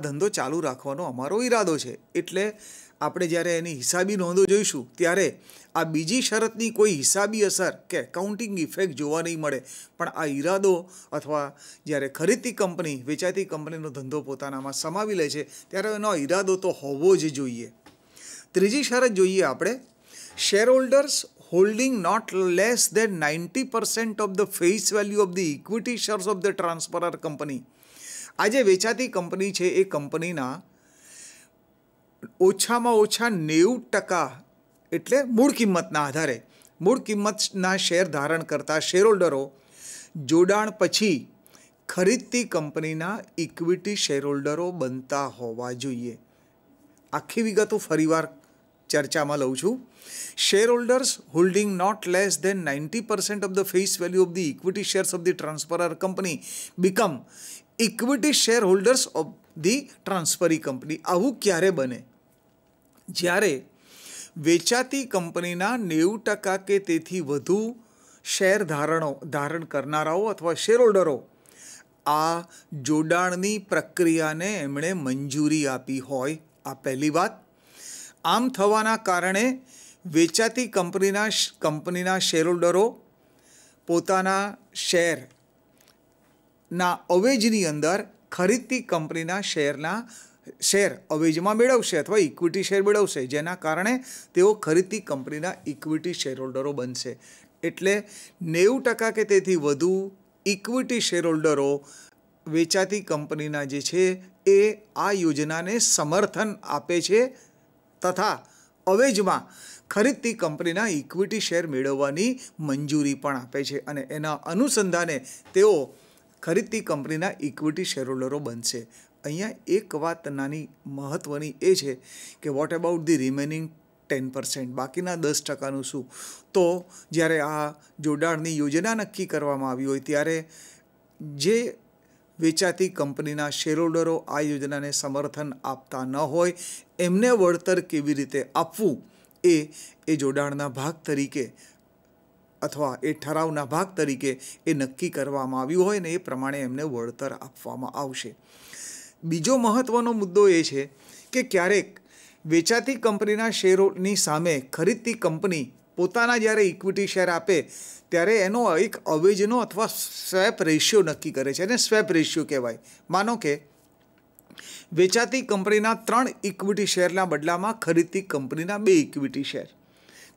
ધંધો ચાલુ રાખવાનો અમારો ઈરાદો છે એટલે આપણે જ્યારે એની હિસાબી નોંધો જોઈશું ત્યારે આ બીજી શરતની કોઈ હિસાબી અસર કે એકાઉન્ટિંગ ઇફેક્ટ જોવા નહીં મળે પણ આ ઈરાદો અથવા જ્યારે ખરીદતી કંપની વેચાતી કંપનીનો ધંધો પોતાનામાં સમાવી લે છે ત્યારે એનો ઈરાદો તો હોવો જ જોઈએ ત્રીજી શરત જોઈએ આપણે shareholders holding not less than ninety percent of the face value of the equity shares of the transferor company આજે વેચાતી કંપની છે એ કંપનીના ઓછામાં ઓછા નેવું ટકા એટલે મૂળ કિંમતના આધારે મૂળ કિંમતના શેર ધારણ કરતા શેરહોલ્ડરો જોડાણ પછી ખરીદતી કંપનીના ઇક્વિટી શેરહોલ્ડરો બનતા હોવા જોઈએ આખી વિગતો ફરીવાર ચર્ચામાં લઉં છું shareholders holding not less than ninety percent of the face value of the equity shares of the transferor company become equity shareholders of the transferee company આવું ક્યારે બને જ્યારે વેચાતી કંપનીના નેવું ટકા કે તેથી વધુ શેર ધારણો ધારણ કરનારાઓ અથવા શેરહોલ્ડરો આ જોડાણની પ્રક્રિયાને એમણે મંજૂરી આપી હોય આ પહેલી વાત આમ થવાના કારણે વેચાતી કંપનીના કંપનીના શેરહોલ્ડરો પોતાના શેર ના અવેજની અંદર ખરીદતી કંપનીના શેરના શેર અવેજમાં મેળવશે અથવા ઇક્વિટી શેર મેળવશે જેના કારણે તેઓ ખરીદતી કંપનીના ઇક્વિટી શેર હોલ્ડરો બનશે એટલે નેવું ટકા કે તેથી વધુ ઇક્વિટી શેર હોલ્ડરો વેચાતી કંપનીના જે છે એ આ યોજનાને સમર્થન આપે છે તથા અવેજમાં ખરીદતી કંપનીના ઇક્વિટી શેર મેળવવાની મંજૂરી પણ આપે છે અને એના અનુસંધાને તેઓ ખરીદતી કંપનીના ઇક્વિટી શેરહોલ્ડરો બનશે અહીંયા એક વાત નાની મહત્ત્વની એ છે કે what about the remaining ten percent બાકીના દસ ટકાનું શું તો જ્યારે આ જોડાણની યોજના નક્કી કરવામાં આવી હોય ત્યારે જે વેચાતી કંપનીના શેરહોલ્ડરો આ યોજનાને સમર્થન આપતા ન હોય એમને વળતર કેવી રીતે આપવું એ એ જોડાણના ભાગ તરીકે અથવા એ ઠરાવના ભાગ તરીકે એ નક્કી કરવામાં આવ્યું હોય ને એ પ્રમાણે એમને વળતર આપવામાં આવશે બીજો મહત્ત્વનો મુદ્દો એ છે કે ક્યારેક વેચાતી કંપનીના શેરોની સામે ખરીદતી કંપની પોતાના જ્યારે ઇક્વિટી શેર આપે ત્યારે એનો એક અવેજનો અથવા સ્વેપ રેશિયો નક્કી કરે છે અને સ્વેપ રેશિયો કહેવાય માનો કે વેચાતી કંપનીના ત્રણ ઇક્વિટી શેરના બદલામાં ખરીદતી કંપનીના બે ઇક્વિટી શેર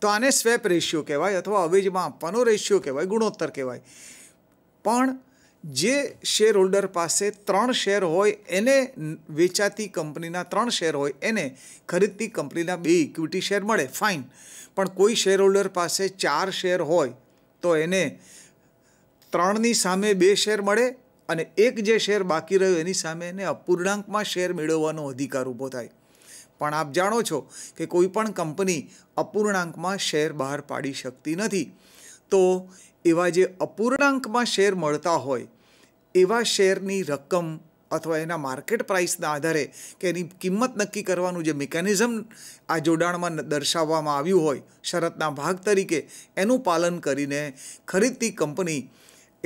તો આને સ્વેપ રેશિયો કહેવાય અથવા અવેજમાં આપવાનો રેશિયો કહેવાય ગુણોત્તર કહેવાય પણ જે શેર હોલ્ડર પાસે ત્રણ શેર હોય એને વેચાતી કંપનીના ત્રણ શેર હોય એને ખરીદતી કંપનીના બે ઇક્વિટી શેર મળે ફાઇન પણ કોઈ શેર હોલ્ડર પાસે ચાર શેર હોય તો એને ત્રણની સામે બે શેર મળે અને એક જે શેર બાકી રહ્યો એની સામે એને અપૂર્ણાંકમાં શેર મેળવવાનો અધિકાર ઊભો થાય પણ આપ જાણો છો કે કોઈ પણ કંપની અપૂર્ણાંકમાં શેર બહાર પાડી શકતી નથી તો એવા જે અપૂર્ણાંકમાં શેર મળતા હોય એવા શેરની રકમ અથવા એના માર્કેટ પ્રાઇસના આધારે કે એની કિંમત નક્કી કરવાનું જે મિકેનિઝમ આ જોડાણમાં દર્શાવવામાં આવ્યું હોય શરતના ભાગ તરીકે એનું પાલન કરીને ખરીદતી કંપની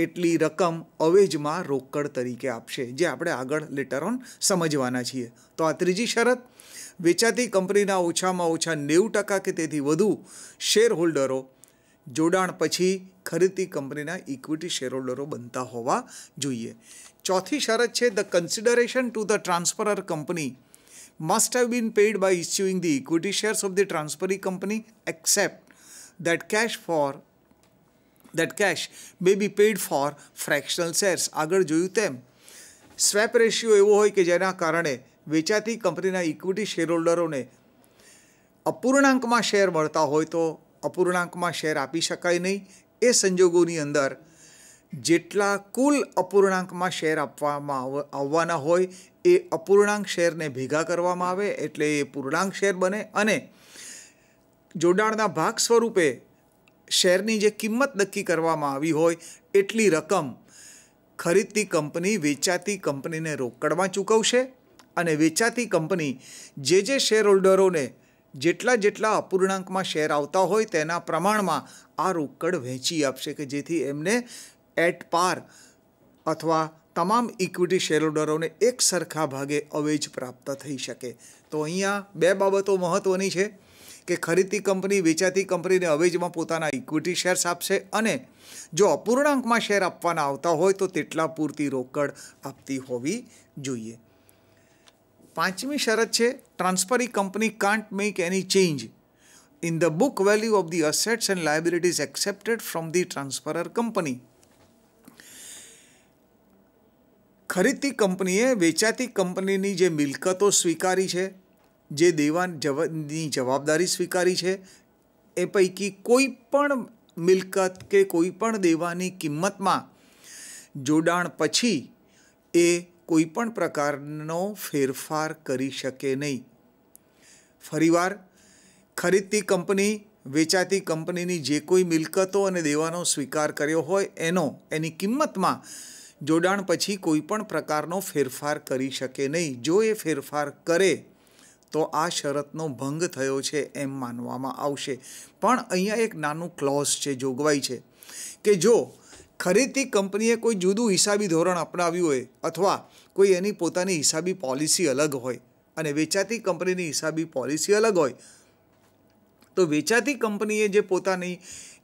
એટલી રકમ અવેજમાં રોકડ તરીકે આપશે જે આપણે આગળ લેટર ઓન સમજવાના છીએ તો આ ત્રીજી શરત વેચાતી કંપનીના ઓછામાં ઓછા નેવું ટકા કે તેથી વધુ શેર હોલ્ડરો જોડાણ પછી ખરીદતી કંપનીના ઇક્વિટી શેર હોલ્ડરો બનતા હોવા જોઈએ ચોથી શરત છે the consideration to the transferor company must have been paid by issuing the equity shares of the transferee company except that cash for that cash may be paid for fractional shares આગળ જોયું તેમ swap ratio એવો હોય કે જેના કારણે વેચાતી કંપનીના ઇક્વિટી શેરહોલ્ડરોને અપૂર્ણાંકમાં શેર મળતા હોય તો અપૂર્ણાંકમાં શેર આપી શકાય નહીં એ સંજોગોની અંદર જેટલા કુલ અપૂર્ણાંકમાં શેર આપવામાં આવવાના હોય એ અપૂર્ણાંક શેરને ભેગા કરવામાં આવે એટલે એ પૂર્ણાંક શેર બને અને જોડાણના ભાગ સ્વરૂપે શેરની જે કિંમત નક્કી કરવામાં આવી હોય એટલી રકમ ખરીદતી કંપની વેચાતી કંપનીને રોકડમાં ચૂકવશે અને વેચાતી કંપની જે જે શેર હોલ્ડરોને જેટલા જેટલા અપૂર્ણાંકમાં શેર આવતા હોય તેના પ્રમાણમાં આ રોકડ વહેંચી આપશે કે જેથી એમને એટ પાર અથવા તમામ ઇક્વિટી શેર હોલ્ડરોને એક સરખા ભાગે અવેજ પ્રાપ્ત થઈ શકે તો અહીંયા બે બાબતો મહત્ત્વની છે કે ખરીદતી કંપની વેચાતી કંપનીને અવેજમાં પોતાના ઇક્વિટી શેર્સ આપશે અને જો અપૂર્ણાંકમાં શેર આપવાના આવતા હોય તો તેટલા પૂરતી રોકડ આપતી હોવી જોઈએ પાંચમી શરત છે transferee company can't make any change in the book value of the assets and liabilities accepted from the transferor company ખરીદતી કંપનીએ વેચાતી કંપનીની જે મિલકતો સ્વીકારી છે જે દેવા દેવાની જવાબદારી સ્વીકારી છે એ પૈકી કોઈ પણ મિલકત કે કોઈ પણ દેવાની કિંમતમાં જોડાણ પછી એ કોઈપણ પ્રકારનો ફેરફાર કરી શકે નહીં ફરીવાર ખરીદતી કંપની વેચાતી કંપનીની જે કોઈ મિલકતો અને દેવાનો સ્વીકાર કર્યો હોય એનો એની કિંમતમાં જોડાણ પછી કોઈપણ પ્રકારનો ફેરફાર કરી શકે નહીં જો એ ફેરફાર કરે તો આ શરતનો ભંગ થયો છે એમ માનવામાં આવશે પણ અહીંયા એક નાનું ક્લોઝ છે જોગવાઈ છે કે જો ખરીદતી કંપનીએ કોઈ જુદું હિસાબી ધોરણ અપનાવ્યું હોય અથવા કોઈ એની પોતાની હિસાબી પોલિસી અલગ હોય અને વેચાતી કંપનીની હિસાબી પોલિસી અલગ હોય તો વેચાતી કંપનીએ જે પોતાની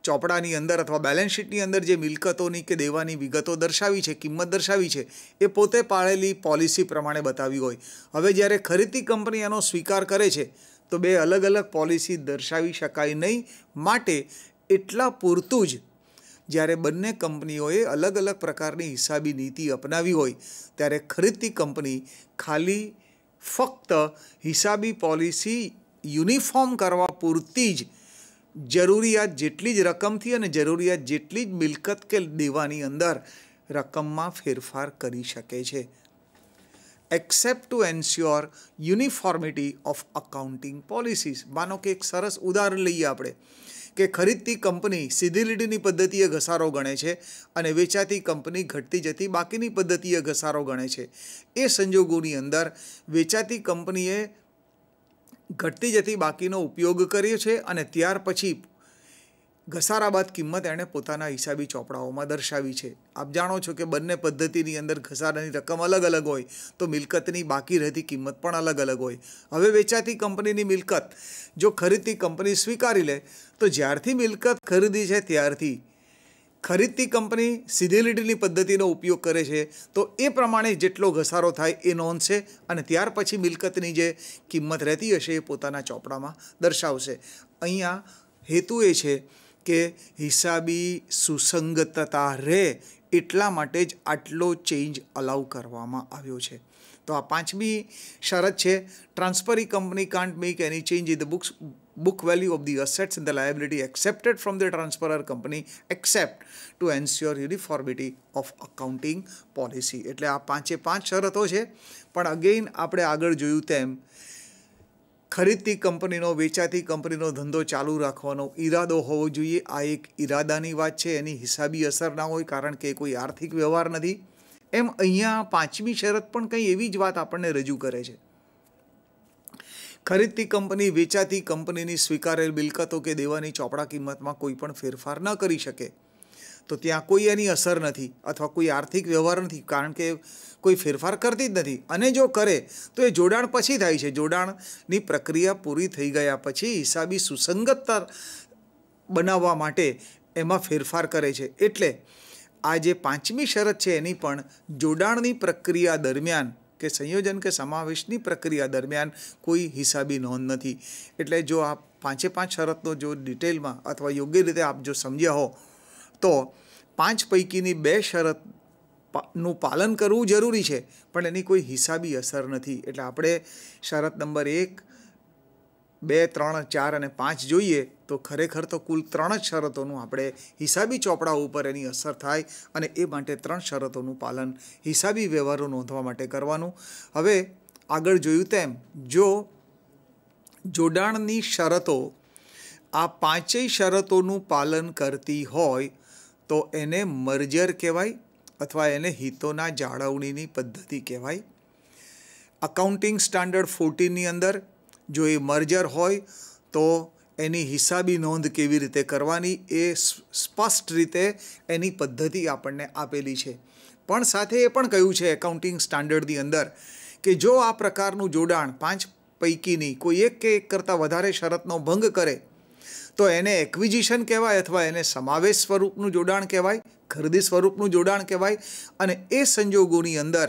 ચોપડાની અંદર અથવા બેલેન્સ શીટની અંદર જે મિલકતોની કે દેવાની વિગતો દર્શાવી છે કિંમત દર્શાવી છે એ પોતે પાળેલી પોલિસી પ્રમાણે બતાવી હોય હવે જ્યારે ખરીદતી કંપની એનો સ્વીકાર કરે છે તો બે અલગ અલગ પોલિસી દર્શાવી શકાય નહીં માટે એટલા પૂરતું જ જ્યારે બંને કંપનીઓએ અલગ અલગ પ્રકારની હિસાબી નીતિ અપનાવી હોય ત્યારે ખરીદતી કંપની ખાલી ફક્ત હિસાબી પોલિસી યુનિફોર્મ કરવા પૂરતી જ જરૂરિયાત જેટલી જ રકમથી અને જરૂરિયાત જેટલી જ મિલકત કે દેવાની અંદર રકમમાં ફેરફાર કરી શકે છે except to ensure uniformity of accounting policies માનો કે એક સરસ ઉદાહરણ લઈએ આપણે કે ખરીદતી કંપની સીધી લીટીની પદ્ધતિએ ઘસારો ગણે છે અને વેચાતી કંપની ઘટતી જતી બાકીની પદ્ધતિએ ઘસારો ગણે છે એ સંજોગોની અંદર વેચાતી કંપનીએ ઘટતી જતી બાકીનો ઉપયોગ કર્યો છે અને ત્યાર પછી ઘસારા બાદ કિંમત એણે પોતાના હિસાબી ચોપડાઓમાં દર્શાવી છે આપ જાણો છો કે બંને પદ્ધતિની અંદર ઘસારાની રકમ અલગ અલગ હોય તો મિલકતની બાકી રહેતી કિંમત પણ અલગ અલગ હોય હવે વેચાતી કંપનીની મિલકત જો ખરીદતી કંપની સ્વીકારી લે તો જ્યારથી મિલકત ખરીદી છે ત્યારથી ખરીદતી કંપની સીધી લીટીની પદ્ધતિનો ઉપયોગ કરે છે તો એ પ્રમાણે જેટલો ઘસારો થાય એ નોંધશે અને ત્યાર પછી મિલકતની જે કિંમત રહેતી હશે એ પોતાના ચોપડામાં દર્શાવશે અહીંયા હેતુ એ છે કે હિસાબી સુસંગતતા રહે એટલા માટે જ આટલો ચેન્જ અલાઉ કરવામાં આવ્યો છે તો આ પાંચમી શરત છે transferee company can't make any change in the books book value of the assets and the liability accepted from the transferor company except to ensure uniformity of accounting policy એટલે આ પાંચે પાંચ શરતો છે પણ અગેઇન આપણે આગળ જોયું તેમ ખરીદતી કંપનીનો વેચાતી કંપનીનો ધંધો ચાલુ રાખવાનો ઈરાદો હોવો જોઈએ આ એક ઈરાદાની વાત છે એની હિસાબી અસર ના હોય કારણ કે કોઈ આર્થિક વ્યવહાર નથી એમ અહીંયા પાંચમી શરત પણ કંઈ એવી જ વાત આપણને રજૂ કરે છે ખરીદતી કંપની વેચાતી કંપનીની સ્વીકારેલ મિલકતો કે દેવાની ચોપડા કિંમતમાં કોઈ પણ ફેરફાર ન કરી શકે તો ત્યાં કોઈ એની અસર નથી અથવા કોઈ આર્થિક વ્યવહાર નથી કારણ કે કોઈ ફેરફાર કરતી જ નથી અને જો કરે તો એ જોડાણ પછી થાય છે જોડાણની પ્રક્રિયા પૂરી થઈ ગયા પછી હિસાબી સુસંગતતા બનાવવા માટે એમાં ફેરફાર કરે છે એટલે આ જે પાંચમી શરત છે એની પણ જોડાણની પ્રક્રિયા દરમિયાન કે સંયોજન કે સમાવેશની પ્રક્રિયા દરમિયાન કોઈ હિસાબી નોંધ નથી એટલે જો આ પાંચે પાંચ શરતનો જો ડિટેલમાં અથવા યોગ્ય રીતે આપ જો સમજ્યા હો તો પાંચ પૈકીની બે શરત નું પાલન કરવું જરૂરી છે પણ એની કોઈ હિસાબી અસર નથી એટલે આપણે શરત નંબર એક બે ત્રણ ચાર અને પાંચ જોઈએ તો ખરેખર તો કુલ ત્રણ જ શરતોનું આપણે હિસાબી ચોપડા ઉપર એની અસર થાય અને એ માટે ત્રણ શરતોનું પાલન હિસાબી વ્યવહારો નોંધવા માટે કરવાનું હવે આગળ જોયું તેમ જો જોડાણની શરતો આ પાંચેય શરતોનું પાલન કરતી હોય તો એને મર્જર કહેવાય અથવા એને હિતોના જાળવણીની પદ્ધતિ કહેવાય અકાઉન્ટિંગ સ્ટાન્ડર્ડ ફોર્ટીનની અંદર જો એ મર્જર હોય તો એની હિસાબી નોંધ કેવી રીતે કરવાની એ સ્પષ્ટ રીતે એની પદ્ધતિ આપણને આપેલી છે પણ સાથે એ પણ કહ્યું છે એકાઉન્ટિંગ સ્ટાન્ડર્ડની અંદર કે જો આ પ્રકારનું જોડાણ પાંચ પૈકીની કોઈ એક કે એક કરતાં વધારે શરતનો ભંગ કરે તો એને એક્વિઝિશન કહેવાય અથવા એને સમાવેશ સ્વરૂપનું જોડાણ કહેવાય ખરીદી સ્વરૂપનું જોડાણ કહેવાય અને એ સંજોગોની અંદર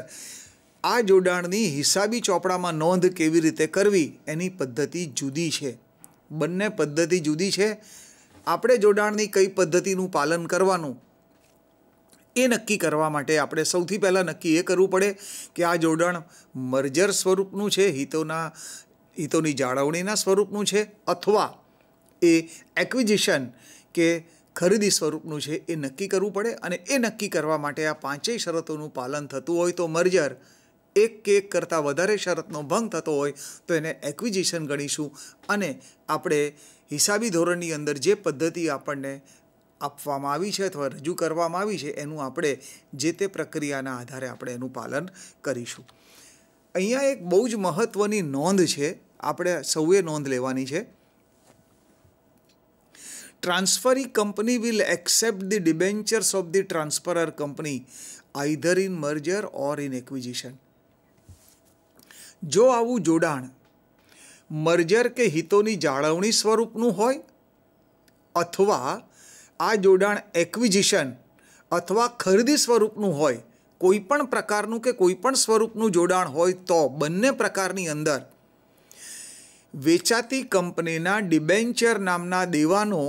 આ જોડાણની હિસાબી ચોપડામાં નોંધ કેવી રીતે કરવી એની પદ્ધતિ જુદી છે બંને પદ્ધતિ જુદી છે આપણે જોડાણની કઈ પદ્ધતિનું પાલન કરવાનું એ નક્કી કરવા માટે આપણે સૌથી પહેલાં નક્કી એ કરવું પડે કે આ જોડાણ મર્જર સ્વરૂપનું છે હિતોના હિતોની જાળવણીના સ્વરૂપનું છે અથવા એ એક્વિઝિશન કે ખરીદી સ્વરૂપનું છે એ નક્કી કરવું પડે અને એ નક્કી કરવા માટે આ પાંચેય શરતોનું પાલન થતું હોય તો મર્જર એક કે એક કરતાં વધારે શરતનો ભંગ થતો હોય તો એને એક્વિઝિશન ગણીશું અને આપણે હિસાબી ધોરણની અંદર જે પદ્ધતિ આપણને આપવામાં આવી છે અથવા રજૂ કરવામાં આવી છે એનું આપણે જે તે પ્રક્રિયાના આધારે આપણે એનું પાલન કરીશું અહીંયા એક બહુ જ મહત્ત્વની નોંધ છે આપણે સૌએ નોંધ લેવાની છે transferee company will accept the debentures of the transferor company either in merger or in acquisition જો આવું જોડાણ મર્જર કે હિતોની જાળવણી સ્વરૂપનું હોય અથવા આ જોડાણ એક્વિઝિશન અથવા ખરીદી સ્વરૂપનું હોય કોઈપણ પ્રકારનું કે કોઈપણ સ્વરૂપનું જોડાણ હોય તો બંને પ્રકારની અંદર વેચાતી કંપનીના ડિબેન્ચર નામના દેવાનો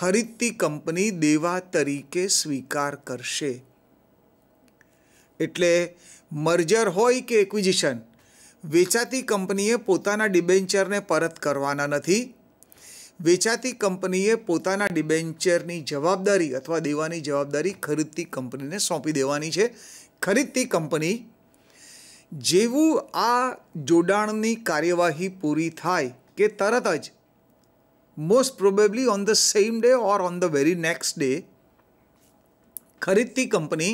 ખરીદતી કંપની દેવા તરીકે સ્વીકાર કરશે એટલે મર્જર હોય કે એક્વિઝિશન વેચાતી કંપનીએ પોતાના ડિબેન્ચરને પરત કરવાના નથી વેચાતી કંપનીએ પોતાના ડિબેન્ચરની જવાબદારી અથવા દેવાની જવાબદારી ખરીદતી કંપનીને સોંપી દેવાની છે ખરીદતી કંપની જેવું આ જોડાણની કાર્યવાહી પૂરી થાય કે તરત જ most probably on the same day or on the very next day ખરીદતી કંપની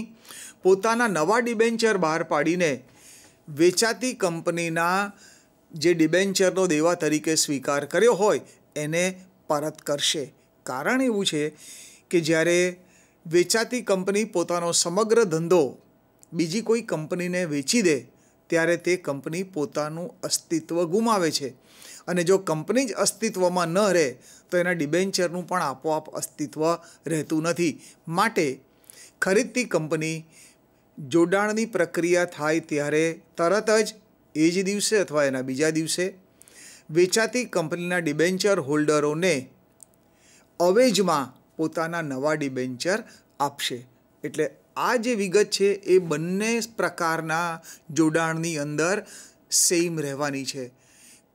પોતાના નવા ડિબેન્ચર બહાર પાડીને વેચાતી કંપનીના જે ડિબેન્ચરનો દેવા તરીકે સ્વીકાર કર્યો હોય એને પરત કરશે કારણ એવું છે કે જ્યારે વેચાતી કંપની પોતાનો સમગ્ર ધંધો બીજી કોઈ કંપનીને વેચી દે ત્યારે તે કંપની પોતાનું અસ્તિત્વ ગુમાવે છે અને જો કંપની જ અસ્તિત્વમાં ન રહે તો એના ડિબેન્ચરનું પણ આપોઆપ અસ્તિત્વ રહેતું નથી માટે ખરીદતી કંપની જોડાણની પ્રક્રિયા થાય ત્યારે તરત જ એ જ દિવસે અથવા એના બીજા દિવસે વેચાતી કંપનીના ડિબેન્ચર હોલ્ડરોને અવેજમાં પોતાના નવા ડિબેન્ચર આપશે એટલે આ જે વિગત છે એ બંને પ્રકારના જોડાણની અંદર સેમ રહેવાની છે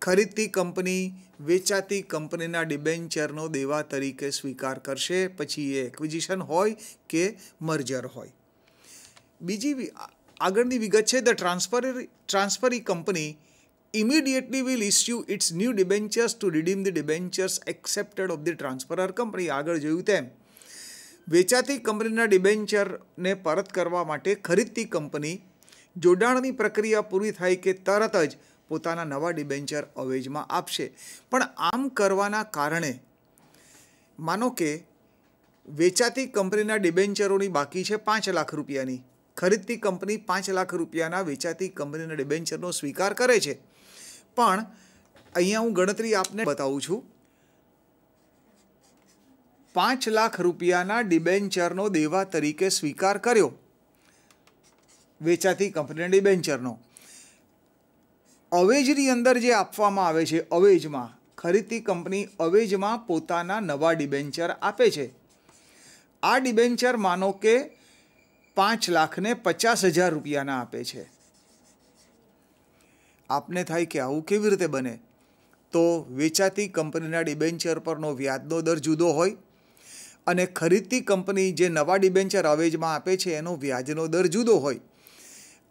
ખરીદતી કંપની વેચાતી કંપનીના ડિબેન્ચરનો દેવા તરીકે સ્વીકાર કરશે પછી એ એક્વિઝિશન હોય કે મર્જર હોય બીજી આગળની વિગત છે the transfer transferee company immediately will issue its new debentures to redeem the debentures accepted of the transferor company આગળ જોયું તેમ વેચાતી કંપનીના ડિબેન્ચરને પરત કરવા માટે ખરીદતી કંપની જોડાણની પ્રક્રિયા પૂરી થાય કે તરત જ પોતાના નવા ડિબેન્ચર અવેજમાં આપશે પણ આમ કરવાના કારણે માનો કે વેચાતી કંપનીના ડિબેન્ચરોની બાકી છે પાંચ લાખ રૂપિયાની ખરીદતી કંપની પાંચ લાખ રૂપિયાના વેચાતી કંપનીના ડિબેન્ચરનો સ્વીકાર કરે છે પણ અહીંયા હું ગણતરી આપને બતાવું છું પાંચ લાખ રૂપિયાના ડિબેન્ચરનો દેવા તરીકે સ્વીકાર કર્યો વેચાતી કંપનીના ડિબેન્ચરનો અવેજની અંદર જે આપવામાં આવે છે અવેજમાં ખરીદતી કંપની અવેજમાં પોતાના નવા ડિબેન્ચર આપે છે આ ડિબેન્ચર માનો કે પાંચ લાખને પચાસ હજાર રૂપિયાના આપે છે આપને થાય કે આવું કેવી રીતે બને તો વેચાતી કંપનીના ડિબેન્ચર પરનો વ્યાજનો દર જુદો હોય અને ખરીદતી કંપની જે નવા ડિબેન્ચર અવેજમાં આપે છે એનો વ્યાજનો દર જુદો હોય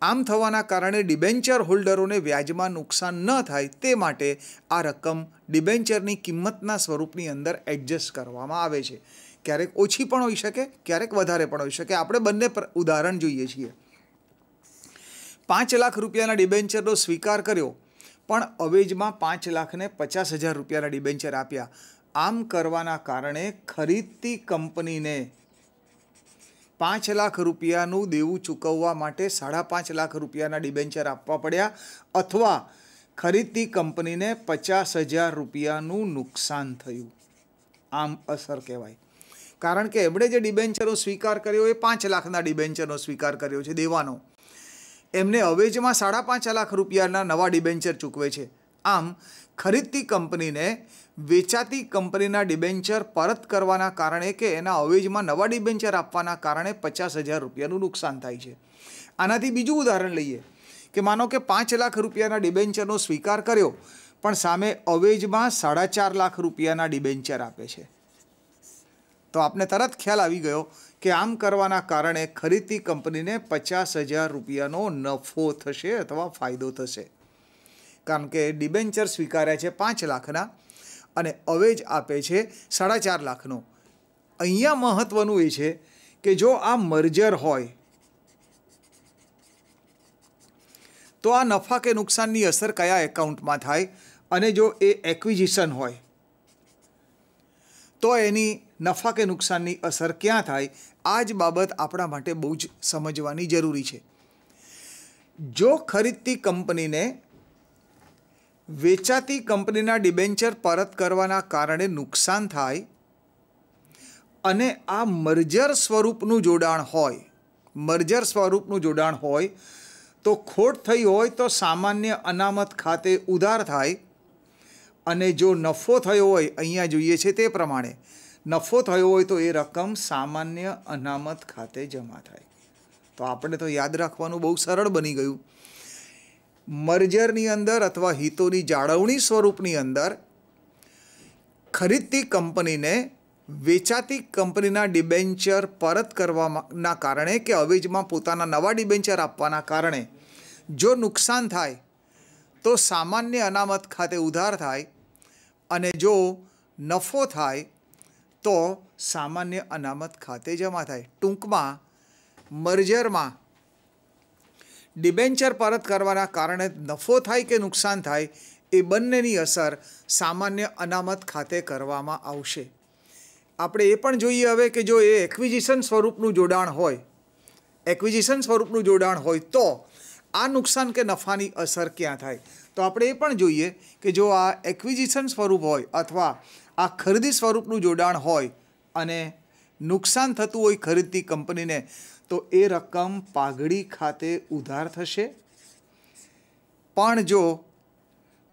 આમ થવાના કારણે ડિબેન્ચર હોલ્ડરોને વ્યાજમાં નુકસાન ન થાય તે માટે આ રકમ ડિબેન્ચરની કિંમતના સ્વરૂપની અંદર એડજસ્ટ કરવામાં આવે છે ક્યારેક ઓછી પણ હોઈ શકે ક્યારેક વધારે પણ હોઈ શકે આપણે બંને ઉદાહરણ જોઈએ છીએ પાંચ લાખ રૂપિયાના ડિબેન્ચરનો સ્વીકાર કર્યો પણ અવેજમાં પાંચ લાખને પચાસ હજાર રૂપિયાના ડિબેન્ચર આપ્યા આમ કરવાના કારણે ખરીદતી કંપનીને પાંચ લાખ રૂપિયાનું દેવું ચૂકવવા માટે સાડા પાંચ લાખ રૂપિયાના ડિબેન્ચર આપવા પડ્યા અથવા ખરીદતી કંપનીને પચાસ હજાર રૂપિયાનું નુકસાન થયું આમ અસર કહેવાય કારણ કે એમણે જે ડિબેન્ચરો સ્વીકાર કર્યો એ પાંચ લાખના ડિબેન્ચરનો સ્વીકાર કર્યો છે દેવાનો એમને અવેજમાં સાડા પાંચ લાખ રૂપિયાના નવા ડિબેન્ચર ચૂકવે છે આમ ખરીદતી કંપનીને વેચાતી કંપનીના ડિબેન્ચર પરત કરવાના કારણે કે એના અવેજમાં નવા ડિબેન્ચર આપવાના કારણે પચાસ હજાર રૂપિયાનું નુકસાન થાય છે આનાથી બીજું ઉદાહરણ લઈએ કે માનો કે પાંચ લાખ રૂપિયાના ડિબેન્ચરનો સ્વીકાર કર્યો પણ સામે અવેજમાં સાડા ચાર લાખ રૂપિયાના ડિબેન્ચર આપે છે તો આપને તરત ખ્યાલ આવી ગયો કે આમ કરવાના કારણે ખરીદતી કંપનીને પચાસ હજાર રૂપિયાનો નફો થશે અથવા ફાયદો થશે કારણ કે ડિબેન્ચર સ્વીકાર્યા છે પાંચ લાખના અને અવેજ આપે છે સાડા ચાર લાખનો અહીંયા મહત્ત્વનું એ છે કે જો આ મર્જર હોય તો આ નફા કે નુકસાનની અસર કયા એકાઉન્ટમાં થાય અને જો એ એક્વિઝિશન હોય તો એની નફા કે નુકસાનની અસર ક્યાં થાય આ જ બાબત આપણા માટે બહુ જ સમજવાની જરૂરી છે જો ખરીદતી કંપનીને વેચાતી કંપનીના ડિબેન્ચર પરત કરવાના કારણે નુકસાન થાય અને આ મર્જર સ્વરૂપનું જોડાણ હોય મર્જર સ્વરૂપનું જોડાણ હોય તો ખોટ થઈ હોય તો સામાન્ય અનામત ખાતે ઉધાર થાય અને જો નફો થયો હોય અહીંયા જોઈએ છે તે પ્રમાણે નફો થયો હોય તો એ રકમ સામાન્ય અનામત ખાતે જમા થાય તો આપણે તો યાદ રાખવાનું બહુ સરળ બની ગયું મર્જરની અંદર અથવા હિતોની જાળવણી સ્વરૂપની અંદર ખરીદતી કંપનીને વેચાતી કંપનીના ડિબેન્ચર પરત કરવાના કારણે કે અવેજમાં પોતાના નવા ડિબેન્ચર આપવાના કારણે જો નુકસાન થાય તો સામાન્ય અનામત ખાતે ઉધાર થાય અને જો નફો થાય તો સામાન્ય અનામત ખાતે જમા થાય ટૂંકમાં મર્જરમાં ડિબેન્ચર પરત કરવાના કારણે નફો થાય કે નુકસાન થાય એ બંનેની અસર સામાન્ય અનામત ખાતે કરવામાં આવશે આપણે એ પણ જોઈએ હવે કે જો એ એક્વિઝિશન સ્વરૂપનું જોડાણ હોય એક્વિઝિશન સ્વરૂપનું જોડાણ હોય તો આ નુકસાન કે નફાની અસર ક્યાં થાય તો આપણે એ પણ જોઈએ કે જો આ એક્વિઝિશન સ્વરૂપ હોય અથવા આ ખરીદી સ્વરૂપનું જોડાણ હોય અને નુકસાન થતું હોય ખરીદતી કંપનીને તો એ રકમ પાઘડી ખાતે ઉધાર થશે પણ જો